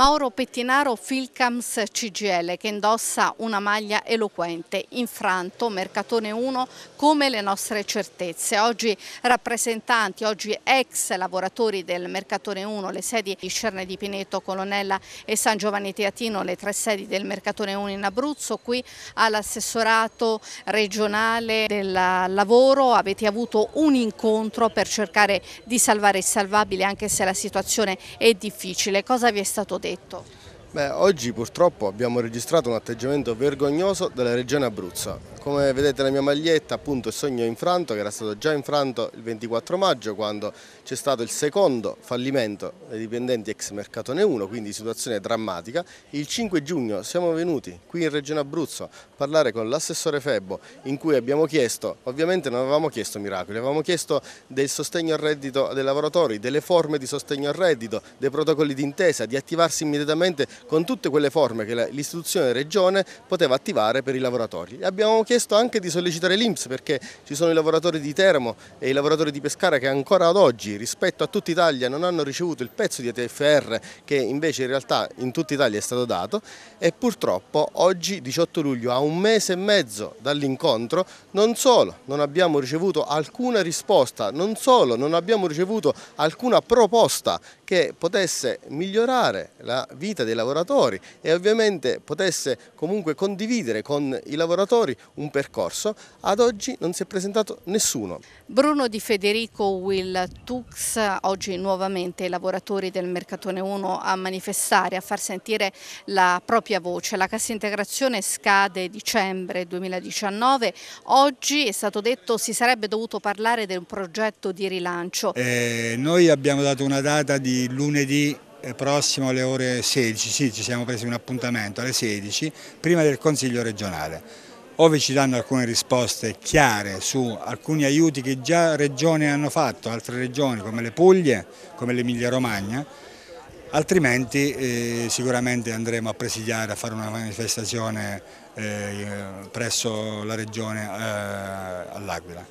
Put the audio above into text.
Mauro Pettinaro Filcams CGL che indossa una maglia eloquente, infranto, mercatone 1 come le nostre certezze. Oggi rappresentanti, oggi ex lavoratori del mercatone 1, le sedi di Cerne di Pineto, Colonella e San Giovanni Teatino, le tre sedi del mercatone 1 in Abruzzo, qui all'assessorato regionale del lavoro avete avuto un incontro per cercare di salvare il salvabile anche se la situazione è difficile. Cosa vi è stato detto? tetto. Beh, oggi purtroppo abbiamo registrato un atteggiamento vergognoso della Regione Abruzzo. Come vedete la mia maglietta appunto il sogno infranto che era stato già infranto il 24 maggio quando c'è stato il secondo fallimento dei dipendenti ex Mercatone 1, quindi situazione drammatica. Il 5 giugno siamo venuti qui in Regione Abruzzo a parlare con l'assessore Febbo in cui abbiamo chiesto, ovviamente non avevamo chiesto miracoli, avevamo chiesto del sostegno al reddito dei lavoratori, delle forme di sostegno al reddito, dei protocolli d'intesa, di attivarsi immediatamente con tutte quelle forme che l'istituzione regione poteva attivare per i lavoratori. Abbiamo chiesto anche di sollecitare l'Inps perché ci sono i lavoratori di Teramo e i lavoratori di Pescara che ancora ad oggi rispetto a tutta Italia non hanno ricevuto il pezzo di ATFR che invece in realtà in tutta Italia è stato dato e purtroppo oggi 18 luglio a un mese e mezzo dall'incontro non solo non abbiamo ricevuto alcuna risposta, non solo non abbiamo ricevuto alcuna proposta che potesse migliorare la vita dei lavoratori e ovviamente potesse comunque condividere con i lavoratori un percorso, ad oggi non si è presentato nessuno. Bruno Di Federico Will Tux, oggi nuovamente i lavoratori del Mercatone 1 a manifestare, a far sentire la propria voce. La cassa integrazione scade dicembre 2019, oggi è stato detto si sarebbe dovuto parlare di un progetto di rilancio. Eh, noi abbiamo dato una data di lunedì eh, prossimo alle ore 16, sì, ci siamo presi un appuntamento alle 16, prima del Consiglio regionale. Ove ci danno alcune risposte chiare su alcuni aiuti che già regioni hanno fatto, altre regioni come le Puglie, come l'Emilia Romagna, altrimenti eh, sicuramente andremo a presidiare, a fare una manifestazione eh, presso la regione eh, all'Aquila.